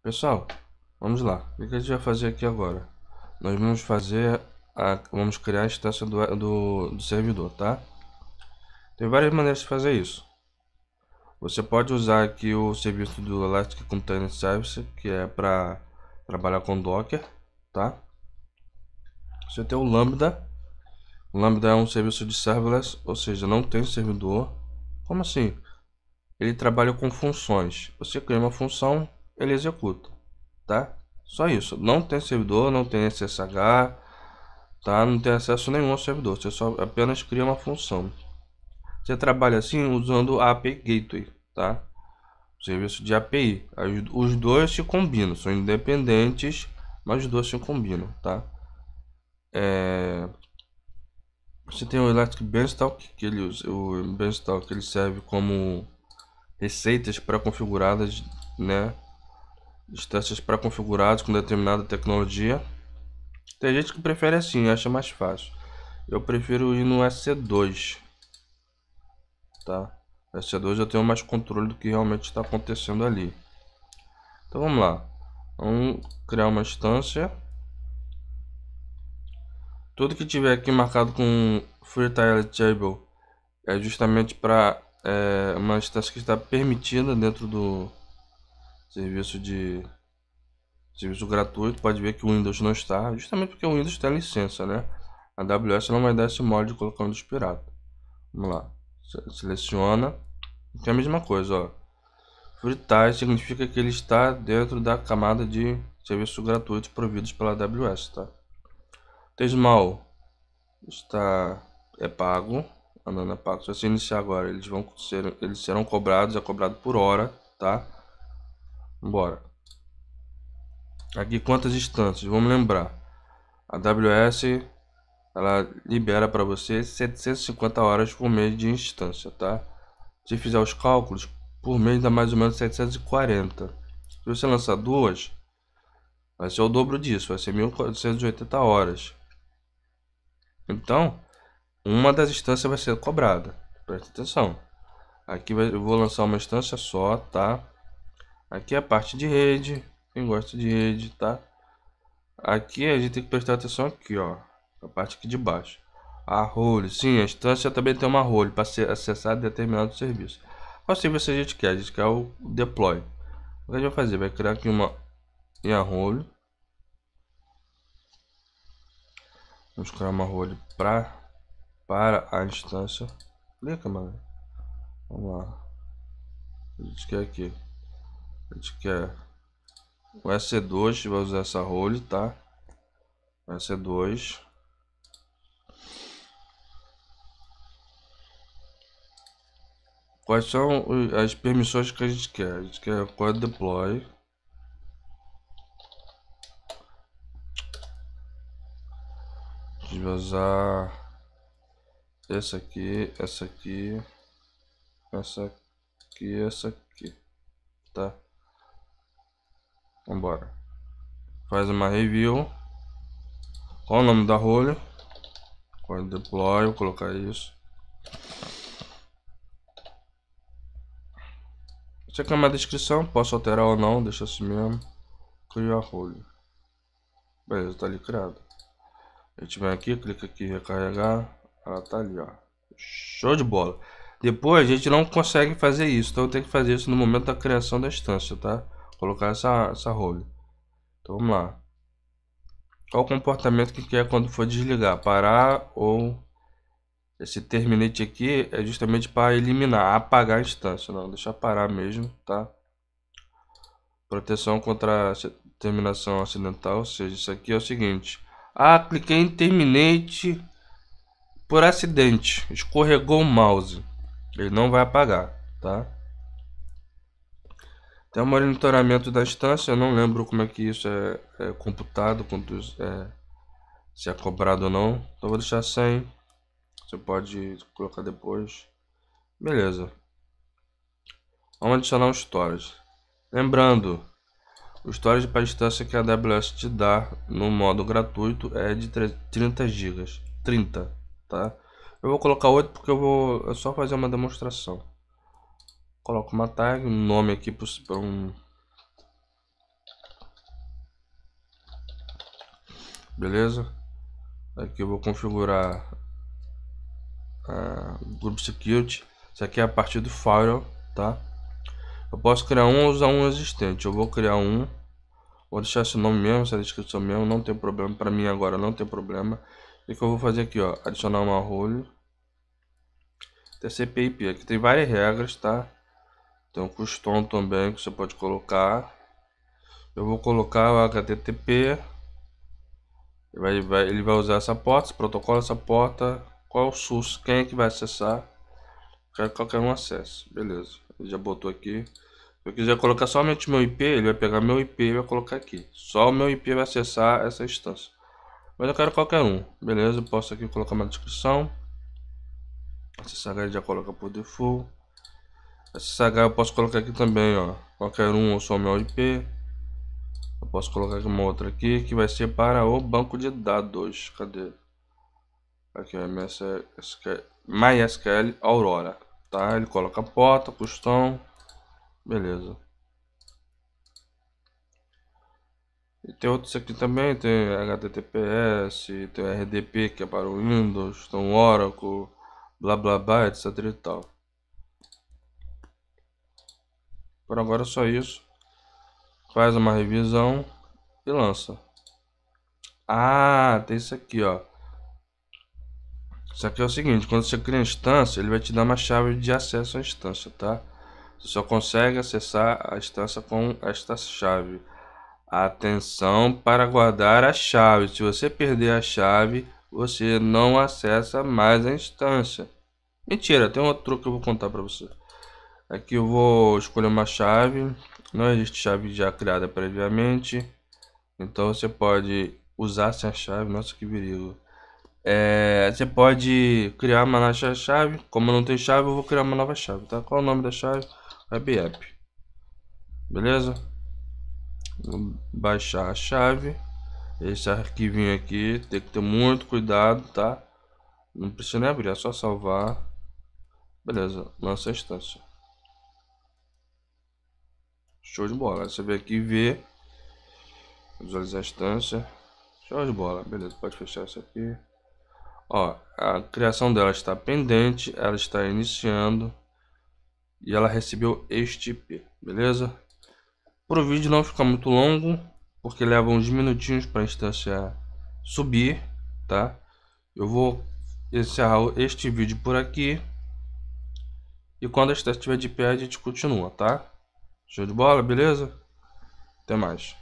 Pessoal, vamos lá. O que a gente vai fazer aqui agora? Nós vamos fazer a, vamos criar a instância do, do, do servidor, tá? Tem várias maneiras de fazer isso. Você pode usar aqui o serviço do Elastic Container Service, que é para trabalhar com Docker, tá? Você tem o Lambda. O Lambda é um serviço de serverless, ou seja, não tem servidor. Como assim? Ele trabalha com funções. Você cria uma função, ele executa, tá? Só isso. Não tem servidor, não tem SSH, tá? Não tem acesso nenhum ao servidor. Você só apenas cria uma função. Você trabalha assim usando a API Gateway, tá? serviço de API. Os dois se combinam, são independentes, mas os dois se combinam, tá? É... Você tem o Elastic Benchmark, que ele, o Benchmark ele serve como receitas pré-configuradas, né? Os testes pré-configurados com determinada tecnologia. Tem gente que prefere assim, acha mais fácil. Eu prefiro ir no SC2. Tá? SC2 eu tenho mais controle do que realmente está acontecendo ali. Então vamos lá. Vamos criar uma instância. Tudo que tiver aqui marcado com Tile Table é justamente para é, eh, uma instância que está permitida dentro do, serviço de serviço gratuito, pode ver que o Windows não está, justamente porque o Windows tem licença, né? A AWS não vai dar esse molde de colocar o Windows pirata. Vamos lá, seleciona, que é a mesma coisa, ó. Fritar significa que ele está dentro da camada de serviços gratuitos providos pela AWS, tá? Tesmal está é pago, andando é pago. Se você iniciar agora, eles vão ser, eles serão cobrados, é cobrado por hora, tá? Hum. Bora. Aqui quantas instâncias? Vamos lembrar. A AWS ela libera para você 750 horas por mês de instância, tá? Se fizer os cálculos, por mês dá mais ou menos 740. Se você lançar duas, vai ser o dobro disso, vai ser 1480 horas. Então, uma das instâncias vai ser cobrada. Presta atenção. Aqui eu vou lançar uma instância só, tá? Aqui é a parte de rede, quem gosta de rede, tá? Aqui a gente tem que prestar atenção aqui, ó, a parte aqui de baixo. A role, sim, a instância também tem uma role para ser acessar determinado serviço. Qual assim serviço a gente quer? A gente quer o deploy. O que a gente vai fazer? Vai criar aqui uma em a role. Vamos criar uma role pra, para a instância. Clica, mano. Vamos lá. A gente quer aqui. A gente quer o EC2, a gente vai usar essa role, tá? O EC2. Quais são as permissões que a gente quer? A gente quer code é deploy. A gente vai usar essa aqui, essa aqui, essa aqui, essa aqui, tá? embora. Faz uma review. Qual o nome da role? Qual deploy? Vou colocar isso. Isso aqui é uma descrição. Posso alterar ou não. Deixa assim mesmo. Criar role. Beleza, tá ali criado. A gente vem aqui, clica aqui recarregar. Ela tá ali, ó. Show de bola. Depois a gente não consegue fazer isso, então tem que fazer isso no momento da criação da instância, tá? colocar essa, essa hold. Então vamos lá. Qual o comportamento que quer quando for desligar? Parar ou... Esse terminate aqui é justamente para eliminar, apagar a instância. Não, deixar parar mesmo, tá? Proteção contra terminação acidental, ou seja, isso aqui é o seguinte. Ah, cliquei em terminate por acidente. Escorregou o mouse. Ele não vai apagar, tá? Tem um monitoramento da instância, eu não lembro como é que isso é, é computado, quanto é, se é cobrado ou não. Então vou deixar sem. Você pode colocar depois. Beleza. Vamos adicionar um storage. Lembrando, o storage para instância que a AWS te dá no modo gratuito é de 30 GB. 30, tá? Eu vou colocar 8 porque eu vou é só fazer uma demonstração. Coloco uma tag, um nome aqui para um... Beleza? Aqui eu vou configurar a ah, Group Security. Isso aqui é a partir do firewall, tá? Eu posso criar um ou usar um existente. Eu vou criar um. Vou deixar esse nome mesmo, essa descrição mesmo, não tem problema. Para mim agora não tem problema. O que eu vou fazer aqui, ó? Adicionar uma role. TCP/IP. Aqui tem várias regras, tá? Tem um custom também que você pode colocar. Eu vou colocar o HTTP. Ele vai, vai, ele vai usar essa porta, esse protocolo, essa porta. Qual o SUS? Quem é que vai acessar? Quero que qualquer um acesse. Beleza. Ele já botou aqui. Se eu quiser colocar somente meu IP, ele vai pegar meu IP e vai colocar aqui. Só o meu IP vai acessar essa instância. Mas eu quero qualquer um. Beleza, eu posso aqui colocar uma descrição. Acessar ele já coloca por default. SSH eu posso colocar aqui também, ó. Qualquer um ou só meu IP. Eu posso colocar aqui uma outra aqui que vai ser para o banco de dados. Cadê? Aqui é MySQL Aurora. Tá? Ele coloca a porta, custão. Beleza. E tem outros aqui também, tem HTTPS, tem RDP que é para o Windows, tem Oracle, blá blá blá, etc e tal. Por agora é só isso. Faz uma revisão e lança. Ah, tem isso aqui, ó. Isso aqui é o seguinte, quando você cria instância, ele vai te dar uma chave de acesso à instância, tá? Você só consegue acessar a instância com esta chave. Atenção para guardar a chave. Se você perder a chave, você não acessa mais a instância. Mentira, tem outro truque que eu vou contar para você. Aqui eu vou escolher uma chave. Não existe chave já criada previamente. Então você pode usar sem a chave. Nossa, que perigo. É, você pode criar uma nova chave. Como não tem chave, eu vou criar uma nova chave, tá? Qual o nome da chave? Web App. Beleza? Vou baixar a chave. Esse arquivinho aqui tem que ter muito cuidado, tá? Não precisa nem abrir, é só salvar. Beleza, lança a instância. Show de bola. Você vem aqui e vê. Visualizar a instância. Show de bola. Beleza, pode fechar isso aqui. Ó, a criação dela está pendente, ela está iniciando e ela recebeu este IP, beleza? Para o vídeo não ficar muito longo, porque leva uns minutinhos para a instância subir, tá? Eu vou encerrar este vídeo por aqui e quando a instância estiver de pé a gente continua, tá? Show de bola, beleza? Até mais.